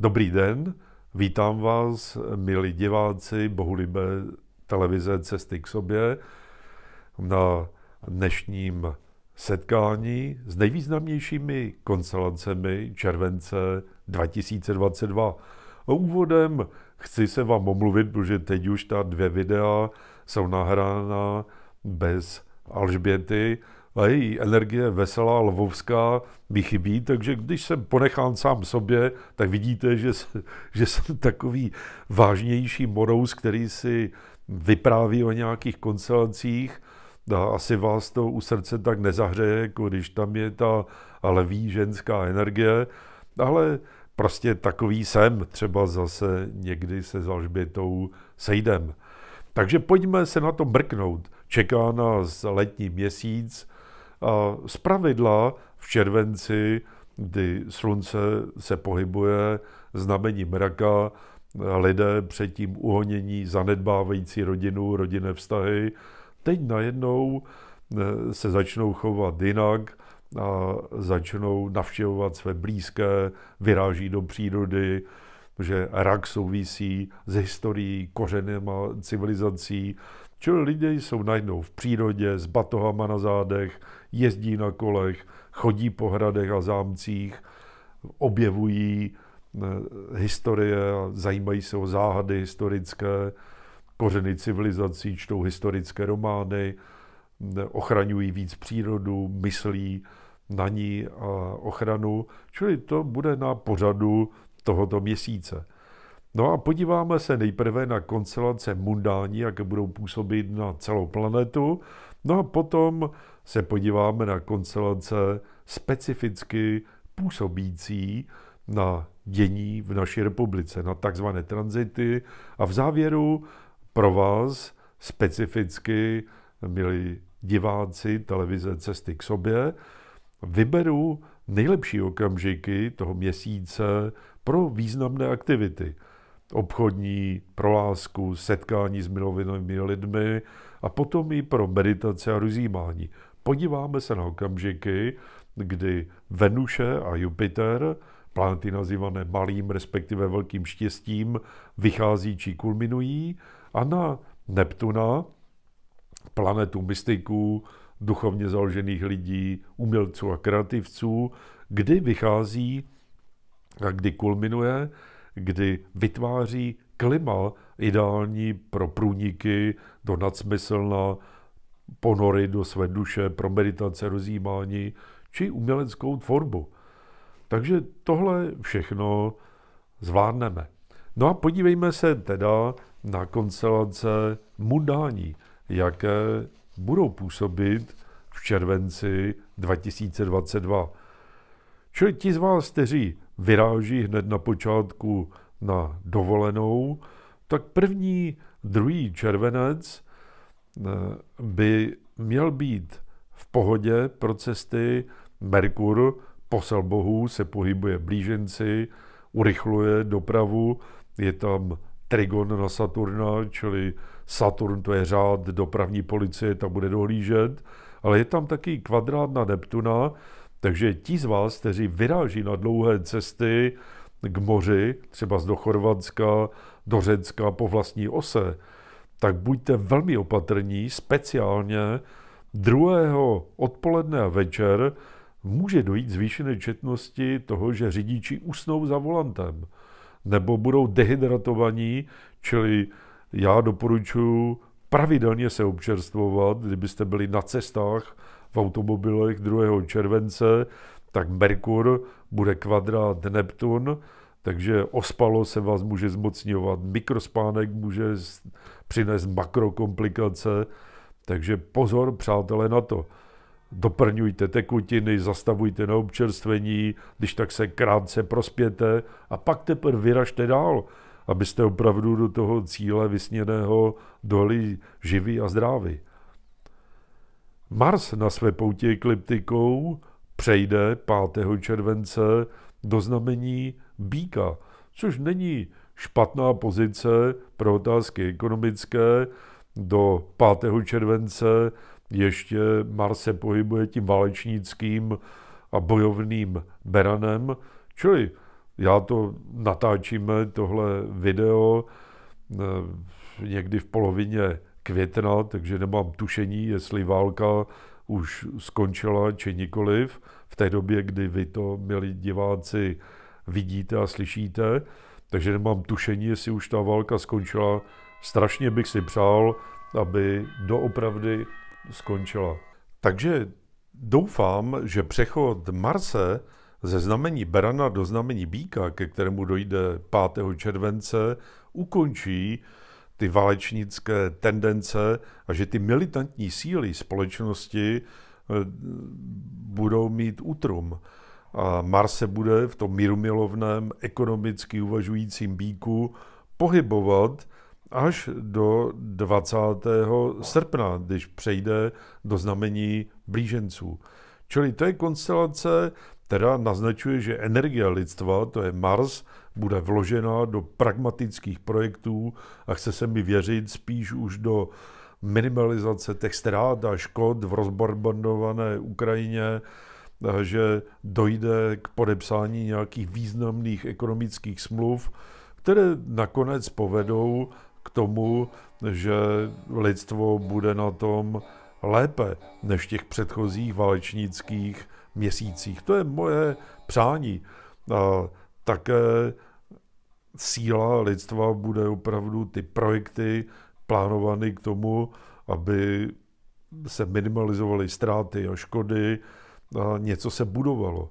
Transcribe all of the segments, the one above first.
Dobrý den, vítám vás, milí diváci, bohulibé televize Cesty k sobě, na dnešním setkání s nejvýznamnějšími konstelacemi července 2022. A úvodem chci se vám omluvit, protože teď už ta dvě videa jsou nahrána bez Alžběty, a její energie veselá, lvovská, mi chybí, takže když jsem ponechán sám sobě, tak vidíte, že, že jsem takový vážnější morous, který si vypráví o nějakých koncelacích, a asi vás to u srdce tak nezahřeje, jako když tam je ta levý ženská energie, ale prostě takový jsem, třeba zase někdy se s sejdem. Takže pojďme se na to brknout. Čeká nás letní měsíc, a z pravidla v červenci, kdy slunce se pohybuje znamení mraka, lidé předtím uhonění zanedbávající rodinu, rodinné vztahy, teď najednou eh, se začnou chovat jinak a začnou navštěvovat své blízké, vyráží do přírody, že rak souvisí s historií, kořenem a civilizací. Čili lidé jsou najednou v přírodě s batohama na zádech, jezdí na kolech, chodí po hradech a zámcích, objevují eh, historie a zajímají se o záhady historické, kořeny civilizací, čtou historické romány, eh, ochraňují víc přírodu, myslí na ní a ochranu. Čili to bude na pořadu tohoto měsíce. No a podíváme se nejprve na konstelace mundání, jaké budou působit na celou planetu. No a potom se podíváme na konstelace specificky působící na dění v naší republice, na takzvané tranzity a v závěru pro vás specificky, milí diváci televize Cesty k sobě, vyberu nejlepší okamžiky toho měsíce pro významné aktivity – obchodní, pro lásku, setkání s milovinovými lidmi a potom i pro meditace a rozjímání. Podíváme se na okamžiky, kdy Venuše a Jupiter, planety nazývané malým, respektive velkým štěstím, vychází či kulminují a na Neptuna, planetu mystiků, duchovně založených lidí, umělců a kreativců, kdy vychází a kdy kulminuje kdy vytváří klima ideální pro průniky do nadsmyslna, ponory do své duše, pro meditace, rozjímání či uměleckou tvorbu. Takže tohle všechno zvládneme. No a podívejme se teda na koncelace mundání, jaké budou působit v červenci 2022. Čili ti z vás, kteří vyráží hned na počátku na dovolenou, tak první, druhý červenec eh, by měl být v pohodě pro cesty. Merkur, posel bohů, se pohybuje blíženci, urychluje dopravu, je tam trigon na Saturna, čili Saturn to je řád dopravní policie, tam bude dohlížet, ale je tam taky kvadrát na Neptuna, takže ti z vás, kteří vyráží na dlouhé cesty k moři, třeba do Chorvatska, do Řecka po vlastní ose, tak buďte velmi opatrní, speciálně druhého odpoledne a večer může dojít zvýšené četnosti toho, že řidiči usnou za volantem nebo budou dehydratovaní, čili já doporučuji pravidelně se občerstvovat, kdybyste byli na cestách v automobilech 2. července, tak Merkur bude kvadrát Neptun, takže ospalo se vás může zmocňovat, mikrospánek může přinést makrokomplikace, takže pozor, přátelé, na to. Doprňujte tekutiny, zastavujte na občerstvení, když tak se krátce prospěte a pak teprve vyražte dál, abyste opravdu do toho cíle vysněného dohli živí a zdraví. Mars na své poutě ekliptikou přejde 5. července do znamení býka, což není špatná pozice pro otázky ekonomické. Do 5. července ještě Mars se pohybuje tím válečnickým a bojovným beranem, čili já to natáčíme, tohle video, eh, někdy v polovině května, takže nemám tušení, jestli válka už skončila či nikoliv v té době, kdy vy to, milí diváci, vidíte a slyšíte. Takže nemám tušení, jestli už ta válka skončila. Strašně bych si přál, aby doopravdy skončila. Takže doufám, že přechod Marse ze znamení Berana do znamení Bíka, ke kterému dojde 5. července, ukončí ty válečnické tendence a že ty militantní síly společnosti eh, budou mít útrum. A Mars se bude v tom mírumilovném, ekonomicky uvažujícím bíku pohybovat až do 20. srpna, když přejde do znamení blíženců. Čili to je konstelace, která naznačuje, že energie lidstva, to je Mars, bude vložena do pragmatických projektů a chce se mi věřit spíš už do minimalizace těch ztrát a škod v rozbarbandované Ukrajině, že dojde k podepsání nějakých významných ekonomických smluv, které nakonec povedou k tomu, že lidstvo bude na tom lépe než těch předchozích válečnických měsících. To je moje přání. A také síla lidstva bude opravdu ty projekty plánované k tomu, aby se minimalizovaly ztráty a škody a něco se budovalo.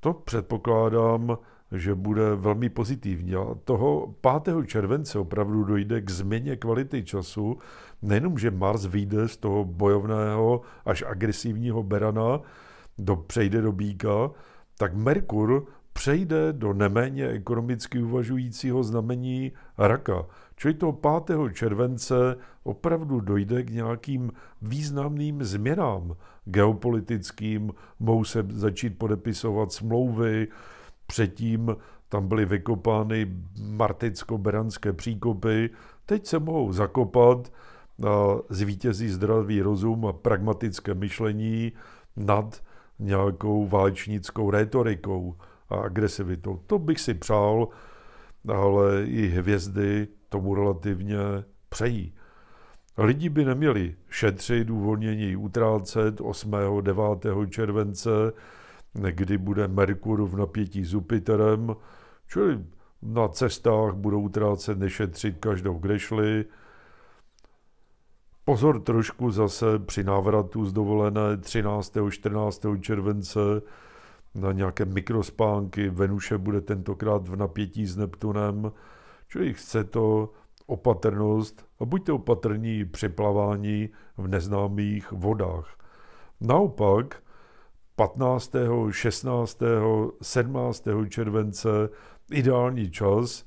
To předpokládám, že bude velmi pozitivní. A toho 5. července opravdu dojde k změně kvality času. Nejenom, že Mars vyjde z toho bojovného až agresivního berana, do, přejde do býka, tak Merkur přejde do neméně ekonomicky uvažujícího znamení raka. Čili to 5. července opravdu dojde k nějakým významným změnám geopolitickým, mohou se začít podepisovat smlouvy, předtím tam byly vykopány marticko-beranské příkopy, teď se mohou zakopat, zvítězí zdravý rozum a pragmatické myšlení nad nějakou válečnickou rétorikou a agresivitou. To bych si přál, ale i hvězdy tomu relativně přejí. Lidi by neměli šetřit, uvolnění utrácet 8. 9. července, kdy bude Merkur v napětí s Jupiterem, čili na cestách budou utrácet, nešetřit každou, kde šli. Pozor trošku zase při návratu z dovolené 13. 14. července na nějaké mikrospánky. Venuše bude tentokrát v napětí s Neptunem, čili chce to opatrnost a buďte opatrní při plavání v neznámých vodách. Naopak 15., 16., 17. července ideální čas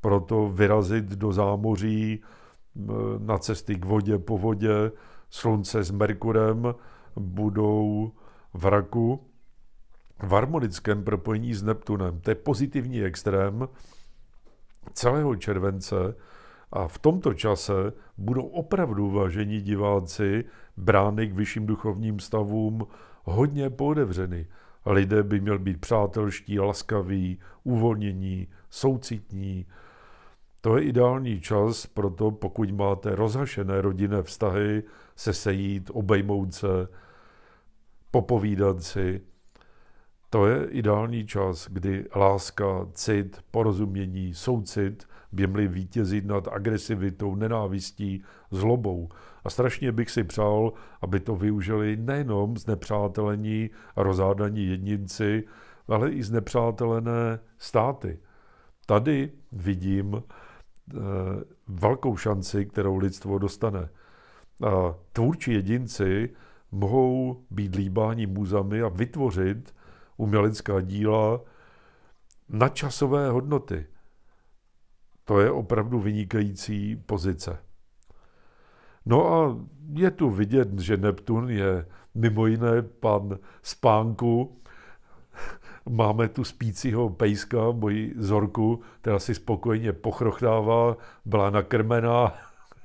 pro to vyrazit do zámoří eh, na cesty k vodě, po vodě, slunce s Merkurem budou v raku, v harmonickém propojení s Neptunem. To je pozitivní extrém celého července a v tomto čase budou opravdu vážení diváci brány k vyšším duchovním stavům hodně podevřeny. Lidé by měl být přátelští, laskaví, uvolnění, soucitní. To je ideální čas pro to, pokud máte rozhašené rodinné vztahy, se sejít, obejmout se, popovídat si, to je ideální čas, kdy láska, cit, porozumění, soucit by měly vítězit nad agresivitou, nenávistí, zlobou. A strašně bych si přál, aby to využili nejenom z nepřátelení a rozádaní jedinci, ale i z nepřátelené státy. Tady vidím e, velkou šanci, kterou lidstvo dostane. A tvůrčí jedinci mohou být líbání muzami a vytvořit umělecká díla na časové hodnoty. To je opravdu vynikající pozice. No a je tu vidět, že Neptun je mimo jiné pan spánku. Máme tu spícího pejska, moji Zorku, která si spokojeně pochrochtává, byla nakrmená,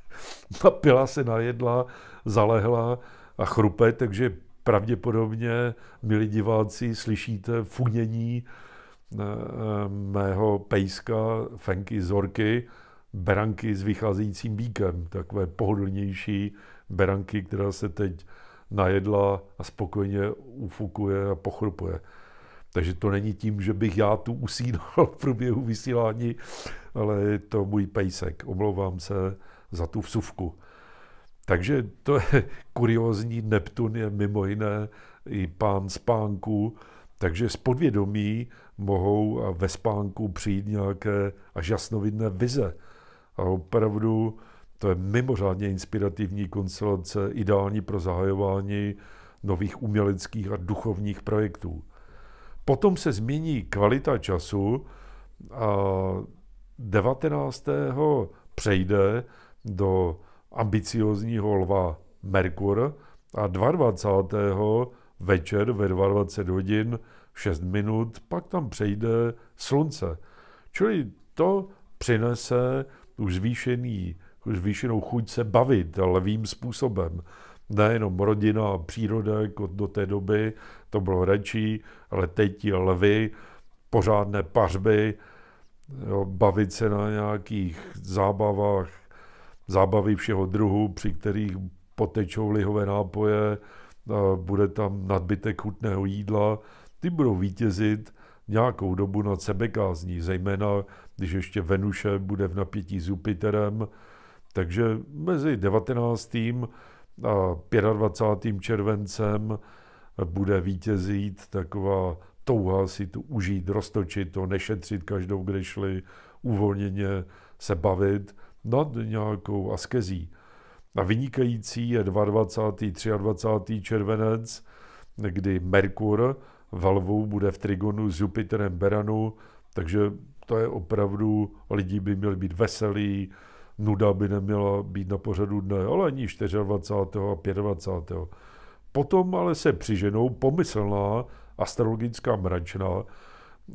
napila se, najedla, zalehla a chrupe, takže pravděpodobně, milí diváci, slyšíte funění eh, mého pejska, fenky Zorky, beranky s vycházejícím bíkem, takové pohodlnější beranky, která se teď najedla a spokojeně ufukuje a pochrupuje. Takže to není tím, že bych já tu usínal v průběhu vysílání, ale je to můj pejsek. Omlouvám se za tu vsuvku. Takže to je kuriozní, Neptun je mimo jiné i pán spánku, takže z podvědomí mohou ve spánku přijít nějaké až jasnovidné vize. A opravdu to je mimořádně inspirativní konstelace, ideální pro zahajování nových uměleckých a duchovních projektů. Potom se změní kvalita času a 19. přejde do ambiciozního lva Merkur a 22. večer ve 22 hodin 6 minut pak tam přejde slunce. Čili to přinese už zvýšený, už zvýšenou chuť se bavit levým způsobem. Nejenom rodina a příroda, jako do té doby to bylo radší, ale teď ti levy, pořádné pařby, jo, bavit se na nějakých zábavách zábavy všeho druhu, při kterých potečou lihové nápoje, bude tam nadbytek chutného jídla, ty budou vítězit nějakou dobu nad sebekázní, zejména když ještě Venuše bude v napětí s Jupiterem. Takže mezi 19. a 25. červencem bude vítězit taková touha si tu užít, roztočit to, nešetřit každou, kde šli, uvolněně se bavit nad nějakou askezí. A vynikající je 22. 23. červenec, kdy Merkur ve lvu bude v trigonu s Jupiterem Beranu, takže to je opravdu, lidi by měli být veselí, nuda by neměla být na pořadu dne, ale ani 24. a 25. Potom ale se přiženou pomyslná astrologická mračna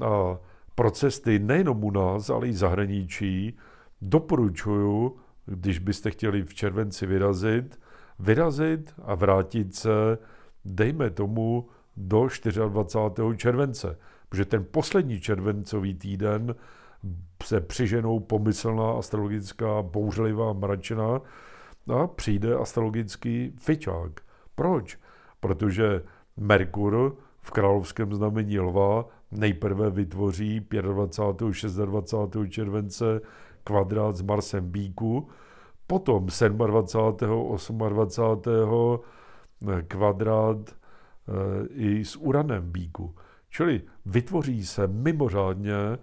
a procesy nejenom u nás, ale i zahraničí, Doporučuju, když byste chtěli v červenci vyrazit, vyrazit a vrátit se, dejme tomu, do 24. července, protože ten poslední červencový týden se přiženou pomyslná astrologická bouřlivá mračina a přijde astrologický fičák. Proč? Protože Merkur v královském znamení lva nejprve vytvoří 25. 26. července Kvadrát s Marsem Bíku, potom 27. 28. Eh, kvadrát eh, i s Uranem Bíku. Čili vytvoří se mimořádně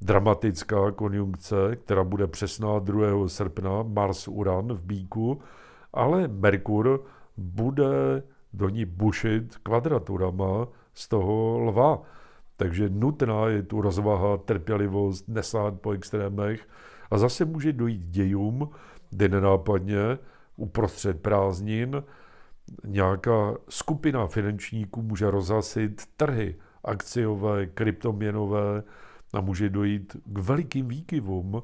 dramatická konjunkce, která bude přesná 2. srpna, Mars-Uran v Bíku, ale Merkur bude do ní bušit kvadraturama z toho lva. Takže nutná je tu rozvaha, trpělivost, nesát po extrémech a zase může dojít dějům, kde nenápadně uprostřed prázdnin nějaká skupina finančníků může rozhasit trhy akciové, kryptoměnové a může dojít k velikým výkyvům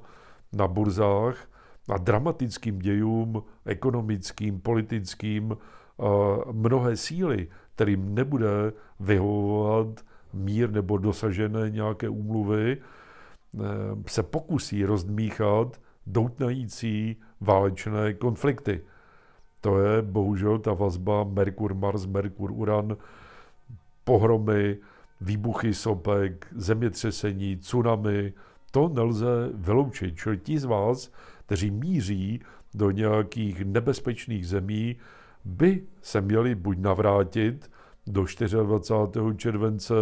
na burzách a dramatickým dějům ekonomickým, politickým, mnohé síly, kterým nebude vyhovovat mír nebo dosažené nějaké úmluvy, eh, se pokusí rozdmíchat doutnající válečné konflikty. To je bohužel ta vazba Merkur-Mars, Merkur-Uran, pohromy, výbuchy sopek, zemětřesení, tsunami. To nelze vyloučit. Čili ti z vás, kteří míří do nějakých nebezpečných zemí, by se měli buď navrátit do 24. července,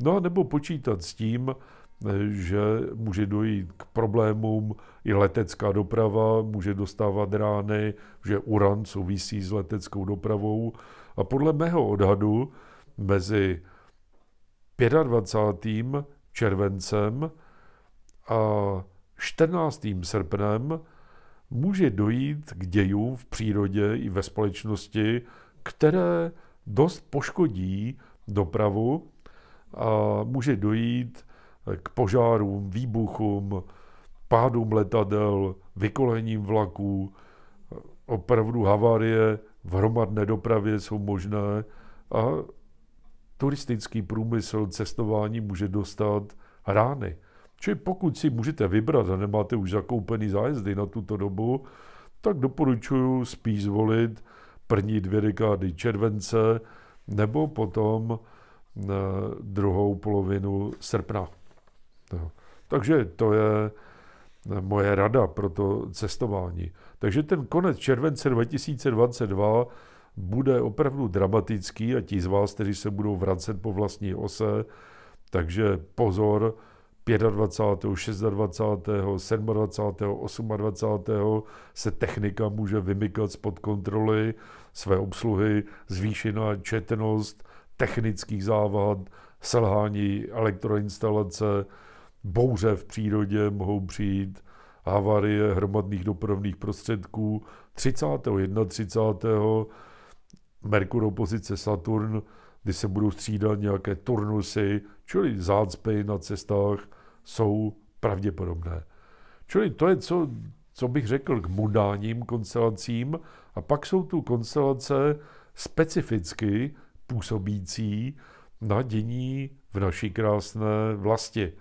no a nebo počítat s tím, že může dojít k problémům i letecká doprava, může dostávat rány, že uran souvisí s leteckou dopravou. A podle mého odhadu mezi 25. červencem a 14. srpnem může dojít k dějům v přírodě i ve společnosti, které dost poškodí dopravu a může dojít k požárům, výbuchům, pádům letadel, vykolením vlaků. Opravdu havárie v hromadné dopravě jsou možné a turistický průmysl cestování může dostat rány. Čili pokud si můžete vybrat a nemáte už zakoupený zájezdy na tuto dobu, tak doporučuji spíš zvolit první dvě dekády července nebo potom eh, druhou polovinu srpna. Takže to je eh, moje rada pro to cestování. Takže ten konec července 2022 bude opravdu dramatický a ti z vás, kteří se budou vracet po vlastní ose, takže pozor, 25., 26., 27., 28. se technika může vymykat spod kontroly své obsluhy, zvýšená četnost technických závad, selhání elektroinstalace, bouře v přírodě mohou přijít, havarie hromadných dopravních prostředků. 30. 31. Merkur opozice Saturn kdy se budou střídat nějaké turnusy, čili zácpy na cestách jsou pravděpodobné. Čili to je, co, co bych řekl k mudáním konstelacím. A pak jsou tu konstelace specificky působící na dění v naší krásné vlasti.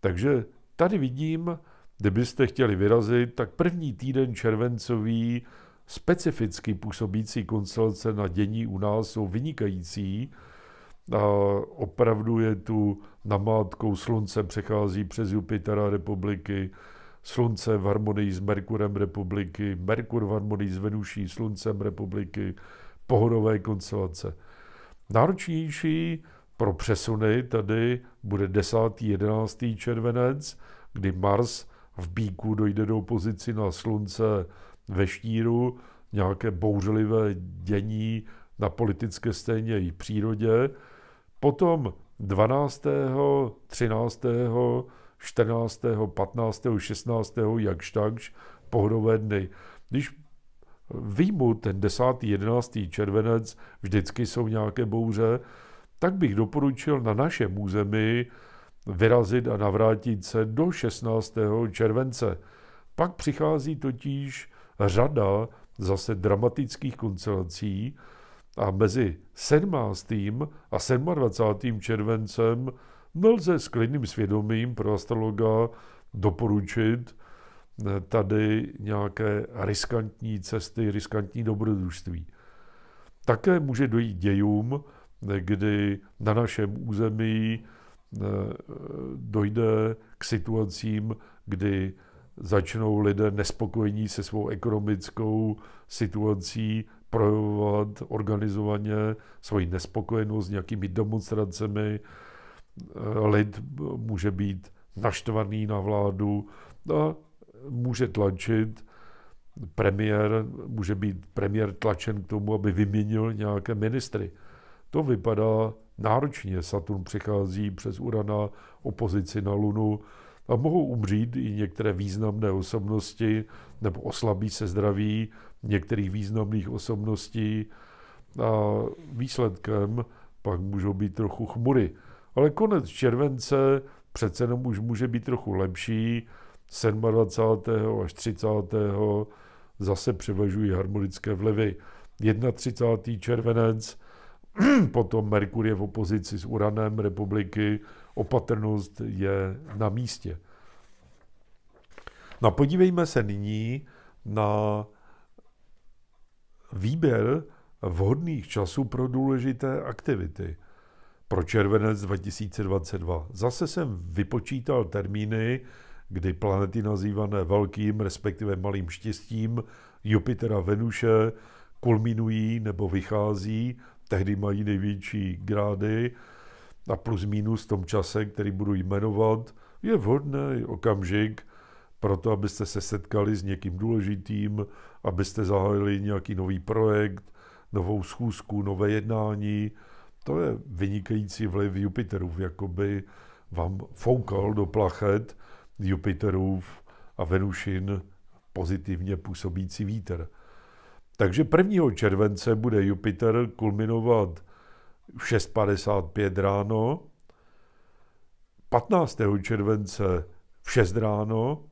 Takže tady vidím, kdybyste chtěli vyrazit, tak první týden červencový specificky působící konstelace na dění u nás jsou vynikající. A opravdu je tu namátkou slunce přechází přes Jupitera republiky, slunce v harmonii s Merkurem republiky, Merkur v harmonii s Venuší, sluncem republiky, pohodové konstelace. Náročnější pro přesuny tady bude 10. 11. červenec, kdy Mars v Bíku dojde do pozici na slunce ve štíru nějaké bouřlivé dění na politické scéně i přírodě. Potom 12., 13., 14., 15., 16. jakž takž pohodové dny. Když výjmu ten 10., 11. červenec, vždycky jsou nějaké bouře, tak bych doporučil na našem území vyrazit a navrátit se do 16. července. Pak přichází totiž řada zase dramatických koncelací a mezi 17. a 27. červencem nelze s klidným svědomím pro astrologa doporučit eh, tady nějaké riskantní cesty, riskantní dobrodružství. Také může dojít dějům, eh, kdy na našem území eh, dojde k situacím, kdy začnou lidé nespokojení se svou ekonomickou situací projevovat organizovaně svoji nespokojenost s nějakými demonstracemi. Eh, lid může být naštvaný na vládu a může tlačit premiér, může být premiér tlačen k tomu, aby vyměnil nějaké ministry. To vypadá náročně. Saturn přichází přes Urana, opozici na Lunu, a mohou umřít i některé významné osobnosti, nebo oslabí se zdraví některých významných osobností a výsledkem pak můžou být trochu chmury. Ale konec července přece jenom už může být trochu lepší. 27. až 30. zase převažují harmonické vlivy. 31. červenec, potom Merkur je v opozici s Uranem republiky, opatrnost je na místě. No podívejme se nyní na výběr vhodných časů pro důležité aktivity. Pro červenec 2022. Zase jsem vypočítal termíny, kdy planety nazývané velkým, respektive malým štěstím, Jupitera, Venuše, kulminují nebo vychází, tehdy mají největší grády, a plus minus v tom čase, který budu jmenovat, je vhodný okamžik pro to, abyste se setkali s někým důležitým, abyste zahájili nějaký nový projekt, novou schůzku, nové jednání. To je vynikající vliv Jupiterův, jakoby vám foukal do plachet Jupiterův a Venušin pozitivně působící vítr. Takže 1. července bude Jupiter kulminovat 6.55 ráno, 15. července v 6 ráno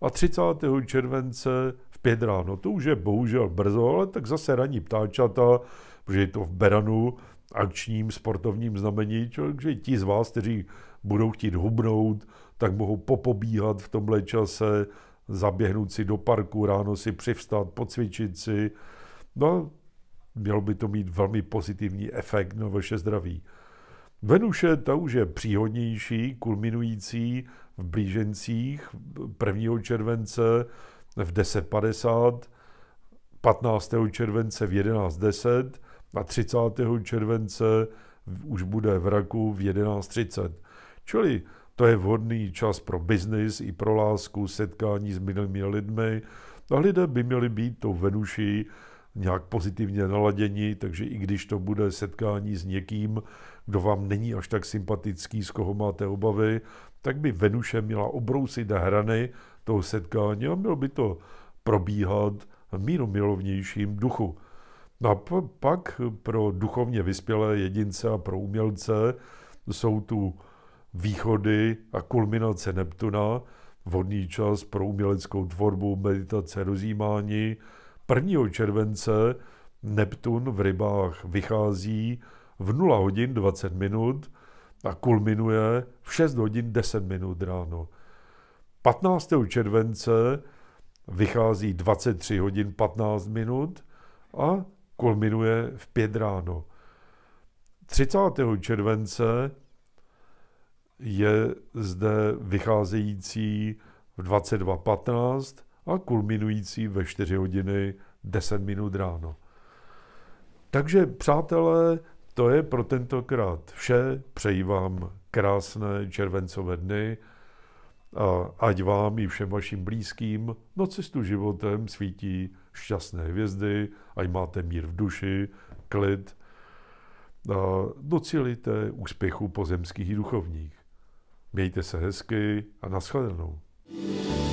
a 30. července v 5 ráno. To už je bohužel brzo, ale tak zase raní ptáčata, protože je to v Beranu, akčním sportovním znamení, takže ti z vás, kteří budou chtít hubnout, tak mohou popobíhat v tomhle čase, zaběhnout si do parku, ráno si přivstat, pocvičit si. No mělo by to mít velmi pozitivní efekt na vaše zdraví. Venuše ta už je příhodnější, kulminující v blížencích 1. července v 10.50, 15. července v 11.10 a 30. července už bude v raku v 11.30. Čili to je vhodný čas pro biznis i pro lásku, setkání s milými lidmi a lidé by měli být tou Venuší nějak pozitivně naladěni, takže i když to bude setkání s někým, kdo vám není až tak sympatický, z koho máte obavy, tak by Venuše měla obrousit hrany toho setkání a mělo by to probíhat v míru milovnějším duchu. No a pak pro duchovně vyspělé jedince a pro umělce jsou tu východy a kulminace Neptuna, vhodný čas pro uměleckou tvorbu, meditace, rozjímání, 1. července Neptun v rybách vychází v 0 hodin 20 minut a kulminuje v 6 hodin 10 minut ráno. 15. července vychází 23 hodin 15 minut a kulminuje v 5 ráno. 30. července je zde vycházející v 22.15 a kulminující ve 4 hodiny 10 minut ráno. Takže přátelé, to je pro tentokrát vše. Přeji vám krásné červencové dny a ať vám i všem vašim blízkým na cestu životem svítí šťastné hvězdy, ať máte mír v duši, klid, a docílíte úspěchu pozemských i duchovních. Mějte se hezky a nashledanou. thank you